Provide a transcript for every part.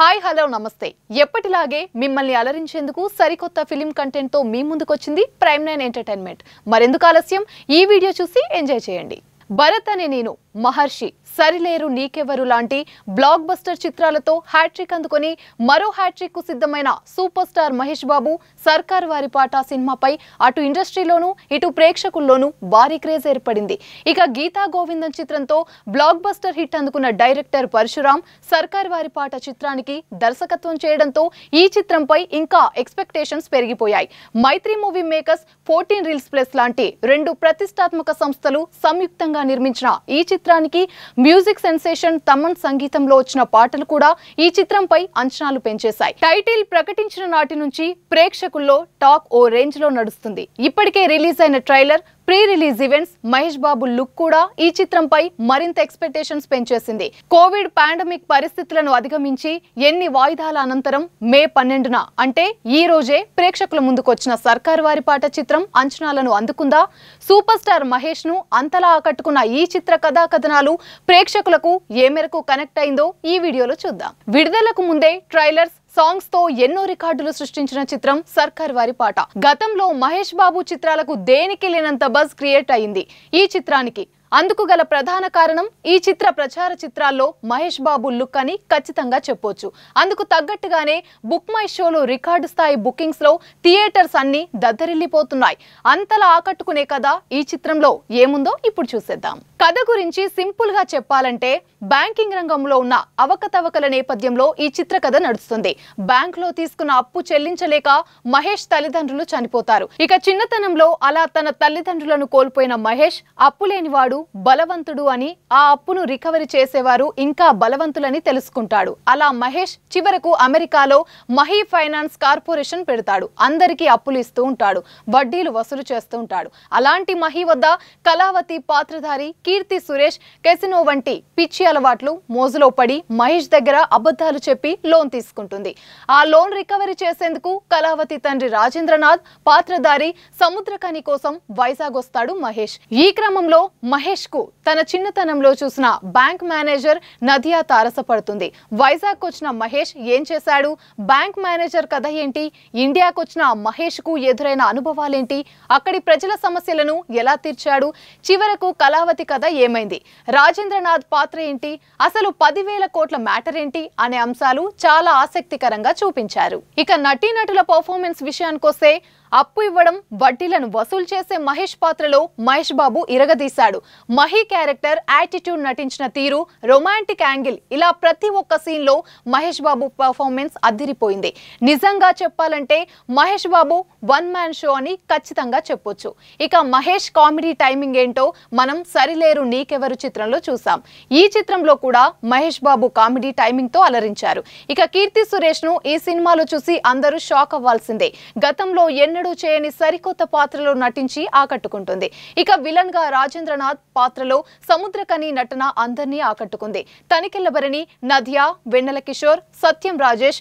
hi hello నమస్తే ఎప్పటిలాగే మిమ్మల్ని అలరించేందుకు సరికొత్త ఫిలిం కంటెంట్తో మీ ముందుకొచ్చింది ప్రైమ్ నైన్ ఎంటర్టైన్మెంట్ మరెందుకు ఆలస్యం ఈ వీడియో చూసి ఎంజాయ్ చేయండి భరత్ అనే నేను మహర్షి సరిలేరు నీకెవరు లాంటి బ్లాక్ బస్టర్ చిత్రాలతో హ్యాట్రిక్ అందుకొని మరో హ్యాట్రిక్ కు సిద్ధమైన సూపర్ స్టార్ మహేష్ బాబు సర్కార్ వారి పాట సినిమాపై అటు ఇండస్ట్రీలోనూ ఇటు ప్రేక్షకుల్లోనూ భారీ క్రేజ్ ఏర్పడింది ఇక గీతా గోవిందం చిత్రంతో బ్లాక్ బస్టర్ హిట్ అందుకున్న డైరెక్టర్ పరశురాం సర్కార్ వారి పాట చిత్రానికి దర్శకత్వం చేయడంతో ఈ చిత్రంపై ఇంకా ఎక్స్పెక్టేషన్స్ పెరిగిపోయాయి Mythri movie makers fourteen reels plus లాంటి రెండు ప్రతిష్టాత్మక సంస్థలు సంయుక్తంగా ఆధారంగా నిర్మించిన ఈ చిత్రానికి మ్యూజిక్ సెన్సేషన్ తమన్ సంగీతంలో వచ్చిన పాటలు కూడా ఈ చిత్రంపై అంచనాలు పెంచేశాయి టైటిల్ ప్రకటించిన నాటి నుంచి ప్రేక్షకుల్లో టాక్ ఓ రేంజ్ లో నడుస్తుంది ఇప్పటికే రిలీజ్ అయిన trailer pre release events Mahesh Babu look కూడా ఈ చిత్రంపై మరింత ఎక్స్పెక్టేషన్స్ పెంచేసింది కోవిడ్ పాండమిక్ పరిస్థితులను అధిగమించి ఎన్ని వాయిదాల అనంతరం మే పన్నెండున అంటే ఈ రోజే ప్రేక్షకుల ముందుకొచ్చిన సర్కార్ వారి పాట చిత్రం అంచనాలను అందుకుందా సూపర్ స్టార్ మహేష్ ను అంతలా ఆకట్టుకున్న ఈ చిత్ర కథా కథనాలు ప్రేక్షకులకు ఏ మేరకు కనెక్ట్ అయిందో ఈ వీడియోలో చూద్దాం విడుదలకు ముందే ట్రైలర్స్ సాంగ్స్ తో ఎన్నో రికార్డులు సృష్టించిన చిత్రం సర్కార్ వారి పాట గతంలో మహేష్ బాబు చిత్రాలకు దేనికి లేనంత బజ్ క్రియేట్ అయింది ఈ చిత్రానికి అందుకు గల ప్రధాన కారణం ఈ చిత్ర ప్రచార చిత్రాల్లో మహేష్ బాబు లుక్ అని ఖచ్చితంగా చెప్పొచ్చు అందుకు తగ్గట్టుగానే బుక్ మై షోలో రికార్డు స్థాయి బుకింగ్స్ లో థియేటర్స్ అన్ని దద్దరిల్లిపోతున్నాయి అంతలా ఆకట్టుకునే కథ ఈ చిత్రంలో ఏముందో ఇప్పుడు చూసేద్దాం కథ గురించి సింపుల్ గా చెప్పాలంటే బ్యాంకింగ్ రంగంలో ఉన్న అవకతవకల నేపథ్యంలో ఈ చిత్ర కథ నడుస్తుంది బ్యాంక్ లో తీసుకున్న అప్పు చెల్లించలేక మహేష్ తల్లిదండ్రులు చనిపోతారు ఇక చిన్నతనంలో అలా తన తల్లిదండ్రులను కోల్పోయిన మహేష్ అప్పు లేనివాడు బలవంతుడు అని ఆ అప్పును రికవరీ చేసేవారు ఇంకా బలవంతులని తెలుసుకుంటాడు అలా మహేష్ చివరకు అమెరికాలో మహీ ఫైనాన్స్ కార్పొరేషన్ పెడతాడు అందరికీ అప్పులు ఇస్తూ ఉంటాడు వడ్డీలు వసూలు చేస్తూ ఉంటాడు అలాంటి మహి వద్ద కళావతి పాత్రధారి కీర్తి సురేష్ కెసినో వంటి పిచ్చి అలవాట్లు మోజులో పడి మహేష్ దగ్గర అబద్ధాలు చెప్పి లోన్ తీసుకుంటుంది ఆ లోన్ రికవరీ చేసేందుకు కళావతి తండ్రి రాజేంద్రనాథ్ పాత్రధారి సముద్రకని కోసం వైజాగ్ వస్తాడు మహేష్ ఈ క్రమంలో మహేష్ మహేష్ కు తన చిన్నతనంలో చూసిన బ్యాంక్ మేనేజర్ నదియా తారసపడుతుంది వైజాగ్ వచ్చిన మహేష్ ఏం చేశాడు బ్యాంక్ మేనేజర్ కథ ఏంటి ఇండియాకు వచ్చిన మహేష్ కు ఎదురైన అనుభవాలేంటి అక్కడి ప్రజల సమస్యలను ఎలా తీర్చాడు చివరకు కళావతి కథ ఏమైంది రాజేంద్రనాథ్ పాత్ర ఏంటి అసలు పదివేల కోట్ల మ్యాటర్ ఏంటి అనే అంశాలు చాలా ఆసక్తికరంగా చూపించారు ఇక నటీనటుల పర్ఫార్మెన్స్ విషయానికొస్తే అప్పు ఇవ్వడం వడ్డీలను వసూలు చేసే మహేష్ పాత్రలో మహేష్ బాబు ఇరగదీశాడు మహీ క్యారెక్టర్ యాటిట్యూడ్ నటించిన తీరు రొమాంటిక్ యాంగిల్ ఇలా ప్రతి ఒక్క సీన్లో మహేష్ బాబు పర్ఫార్మెన్స్ అదిరిపోయింది నిజంగా చెప్పాలంటే Mahesh Babu one man show అని ఖచ్చితంగా చెప్పొచ్చు ఇక మహేష్ కామెడీ టైమింగ్ ఏంటో మనం సరిలేరు నీకెవరు చిత్రంలో చూసాం ఈ చిత్రంలో కూడా మహేష్ బాబు కామెడీ టైమింగ్ తో అలరించారు ఇక కీర్తి సురేష్ ను ఈ సినిమాలో చూసి అందరూ షాక్ అవ్వాల్సిందే గతంలో ఎన్నో ఎన్నడూ చేయని సరికొత్త పాత్రలో నటించి ఆకట్టుకుంటుంది ఇక విలన్ గా రాజేంద్రనాథ్ పాత్రలో సముద్రకని నటన అందరినీ ఆకట్టుకుంది తనికెళ్లబరిని నదియా వెన్నెల కిషోర్ సత్యం రాజేష్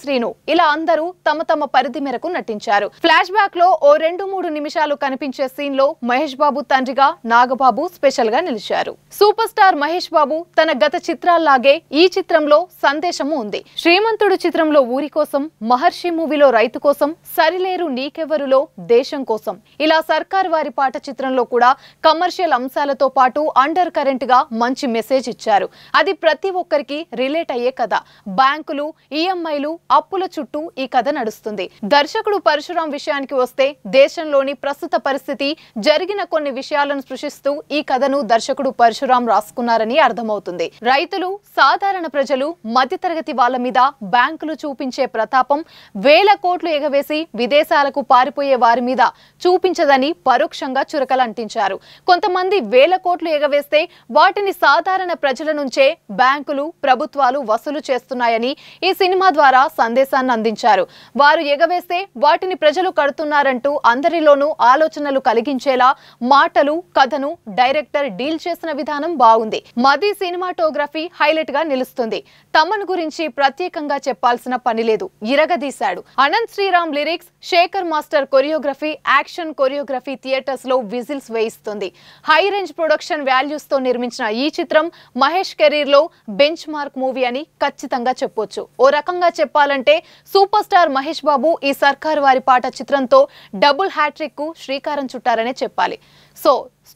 శ్రీను ఇలా అందరూ తమ తమ పరిధి మేరకు నటించారు ఫ్లాష్ బ్యాక్ లో ఓ రెండు మూడు నిమిషాలు కనిపించే సీన్ లో మహేష్ బాబు తండ్రిగా నాగబాబు స్పెషల్ గా నిలిచారు సూపర్ స్టార్ మహేష్ బాబు తన గత చిత్రాల్లాగే ఈ చిత్రంలో సందేశము ఉంది శ్రీమంతుడు చిత్రంలో ఊరి కోసం మహర్షి మూవీలో రైతు కోసం సరిలేరు నీ నీకెవరులో దేశం కోసం ఇలా సర్కార్ వారి పాట చిత్రంలో కూడా కమర్షియల్ అంశాలతో పాటు అండర్ కరెంట్ గా మంచి మెసేజ్ ఇచ్చారు అది ప్రతి ఒక్కరికి రిలేట్ అయ్యే కథ బ్యాంకులు ఈఎంఐలు అప్పుల చుట్టూ ఈ కథ నడుస్తుంది దర్శకుడు పరశురాం విషయానికి వస్తే దేశంలోని ప్రస్తుత పరిస్థితి జరిగిన కొన్ని విషయాలను సృష్టిస్తూ ఈ కథను దర్శకుడు పరశురాం రాసుకున్నారని అర్థమవుతుంది రైతులు సాధారణ ప్రజలు మధ్యతరగతి వాళ్ళ మీద బ్యాంకులు చూపించే ప్రతాపం వేల కోట్లు ఎగవేసి విదేశాలకు జిల్లాలకు పారిపోయే వారి మీద చూపించదని పరోక్షంగా చురకలంటించారు కొంతమంది వేల కోట్లు ఎగవేస్తే వాటిని సాధారణ ప్రజల నుంచే బ్యాంకులు ప్రభుత్వాలు వసూలు చేస్తున్నాయని ఈ సినిమా ద్వారా సందేశాన్ని అందించారు వారు ఎగవేస్తే వాటిని ప్రజలు కడుతున్నారంటూ అందరిలోనూ ఆలోచనలు కలిగించేలా మాటలు కథను డైరెక్టర్ డీల్ చేసిన విధానం బాగుంది మది సినిమాటోగ్రఫీ హైలైట్ గా నిలుస్తుంది తమను గురించి ప్రత్యేకంగా చెప్పాల్సిన పనిలేదు ఇరగదీశాడు Ananth Sriram lyrics Sekhar master choreography action choreography theatres లో విజిల్స్ వేయిస్తుంది హై రేంజ్ ప్రొడక్షన్ వాల్యూస్ తో నిర్మించిన ఈ చిత్రం మహేష్ కెరీర్ లో బెంచ్ మార్క్ మూవీ అని ఖచ్చితంగా చెప్పొచ్చు ఓ రకంగా చెప్పాలంటే సూపర్ స్టార్ మహేష్ బాబు ఈ సర్కారు వారి పాట చిత్రంతో డబుల్ హ్యాట్రిక్ కు శ్రీకారం చుట్టారనే చెప్పాలి సో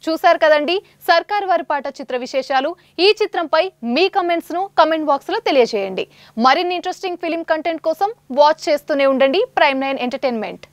చూశారు కదండి సర్కార్ వారి పాట చిత్ర విశేషాలు ఈ చిత్రంపై మీ కమెంట్స్ ను కమెంట్ బాక్స్ లో తెలియజేయండి మరిన్ని ఇంట్రెస్టింగ్ ఫిలిం కంటెంట్ కోసం వాచ్ చేస్తూనే ఉండండి ప్రైమ్ నైన్ ఎంటర్టైన్మెంట్